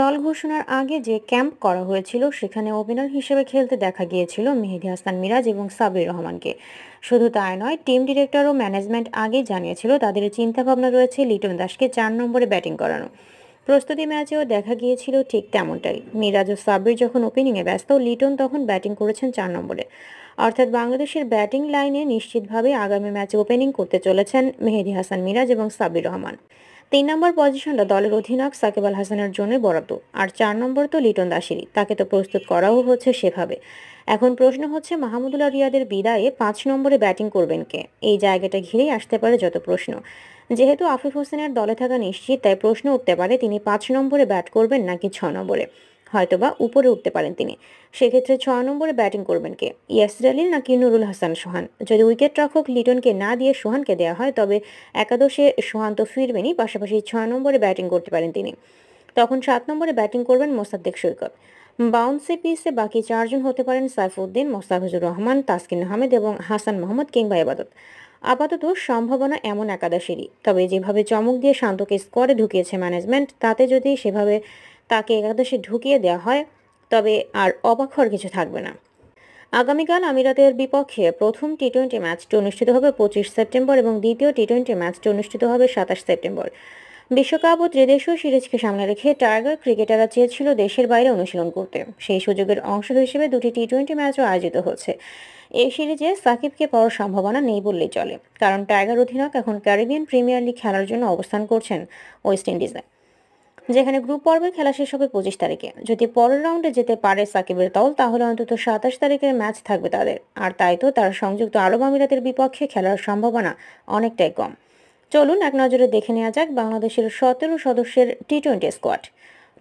দল ঘোষণার আগে যে ক্যাম্প করা হয়েছিল সেখানে ওপেনার হিসেবে খেলতে দেখা গিয়েছিল মেহেদি হাসান মিরাজ এবং সাবির রহমানকে শুধু তাই নয় টিম ডিরেক্টর ও ম্যানেজমেন্ট আগেই জানিয়েছিল তাদের চিন্তাভাবনা রয়েছে লিটন দাসকে চার নম্বরে ব্যাটিং করানো প্রস্তুতি ম্যাচেও দেখা গিয়েছিল ঠিক তেমনটাই মিরাজ ও সাব্বির যখন ওপেনিংয়ে ব্যস্ত লিটন তখন ব্যাটিং করেছেন চার নম্বরে অর্থাৎ বাংলাদেশের ব্যাটিং লাইনে নিশ্চিতভাবে আগামী ম্যাচে ওপেনিং করতে চলেছেন মেহেদি হাসান মিরাজ এবং সাবির রহমান তিন নম্বর পজিশনটা দলের অধিনায়ক সাকিব আল হাসানের জন্য বরাদ্দ আর চার নম্বর তো লিটন দাসেরই তাকে তো প্রস্তুত করাও হচ্ছে সেভাবে এখন প্রশ্ন হচ্ছে মাহমুদুল্লাহ রিয়াদের বিদায়ে পাঁচ নম্বরে ব্যাটিং করবেন কে এই জায়গাটা ঘিরেই আসতে পারে যত প্রশ্ন যেহেতু আফিফ হোসেনের দলে থাকা নিশ্চিত তাই প্রশ্ন উঠতে পারে তিনি পাঁচ নম্বরে ব্যাট করবেন নাকি ছ নম্বরে হয়তোবা উপরে উঠতে পারেন তিনি সেক্ষেত্রে ছয় নম্বরে ব্যাটিং করবেন কে ইয়াসির আলী নাকি নুরুল হাসান সোহান যদি উইকেট রক্ষক লিটনকে না দিয়ে সোহানকে দেওয়া হয় তবে একাদশে সোহান তো ফিরবেনই পাশাপাশি ছয় নম্বরে ব্যাটিং করতে পারেন তিনি তখন সাত নম্বরে ব্যাটিং করবেন মোসাদ্দেক সৈকত বাউন্সে পিসে বাকি চারজন হতে পারেন সাইফুদ্দিন মোস্তাফিজুর রহমান তাসকিন আহমেদ এবং হাসান মোহাম্মদ কিংবা এবাদত আপাতত সম্ভাবনা এমন একাদশেরই তবে যেভাবে চমক দিয়ে শান্তকে স্কোয়াডে ঢুকিয়েছে ম্যানেজমেন্ট তাতে যদি সেভাবে তাকে একাদশে ঢুকিয়ে দেওয়া হয় তবে আর অবাক হওয়ার কিছু থাকবে না আগামীকাল আমিরাতের বিপক্ষে প্রথম টি টোয়েন্টি ম্যাচটি অনুষ্ঠিত হবে পঁচিশ সেপ্টেম্বর এবং দ্বিতীয় টি টোয়েন্টি ম্যাচটি অনুষ্ঠিত হবে সাতাশ সেপ্টেম্বর বিশ্বকাপ ও ত্রিদেশীয় সিরিজকে সামনে রেখে টার্গার ক্রিকেটাররা চেয়েছিল দেশের বাইরে অনুশীলন করতে সেই সুযোগের অংশ হিসেবে দুটি টি টোয়েন্টি ম্যাচও আয়োজিত হচ্ছে এই সিরিজে সাকিবকে পাওয়ার সম্ভাবনা নেই বললেই চলে কারণ টাইগার অধিনায়ক এখন ক্যারিবিয়ান প্রিমিয়ার লিগ খেলার জন্য অবস্থান করছেন ওয়েস্ট ইন্ডিজে যেখানে গ্রুপ পর্বের খেলা শেষ হবে পঁচিশ তারিখে যদি পরের রাউন্ডে যেতে পারে সাকিবের দল তাহলে অন্তত সাতাশ তারিখের ম্যাচ থাকবে তাদের আর তাই তো তারা সংযুক্ত আরব আমিরাতের বিপক্ষে খেলার সম্ভাবনা অনেকটাই কম চলুন এক নজরে দেখে নেওয়া যাক বাংলাদেশের সতেরো সদস্যের T twenty squad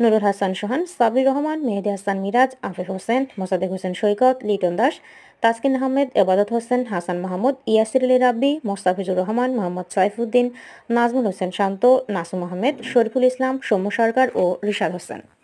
Nurul Hasan Sohan Sabbir Rahman Mehedi Hasan Miraj Afif Hossain Mosaddek Hossain Saikat Liton Das Taskin Ahmed Ebadot Hossain Hasan Mahmud Yasir Ali রাব্বি মোস্তাফিজুর রহমান মোহাম্মদ সাইফুদ্দিন নাজমুল হোসেন শান্ত নাসুম আহমেদ শরীফুল ইসলাম সৌম্য সরকার ও রিশাদ হোসেন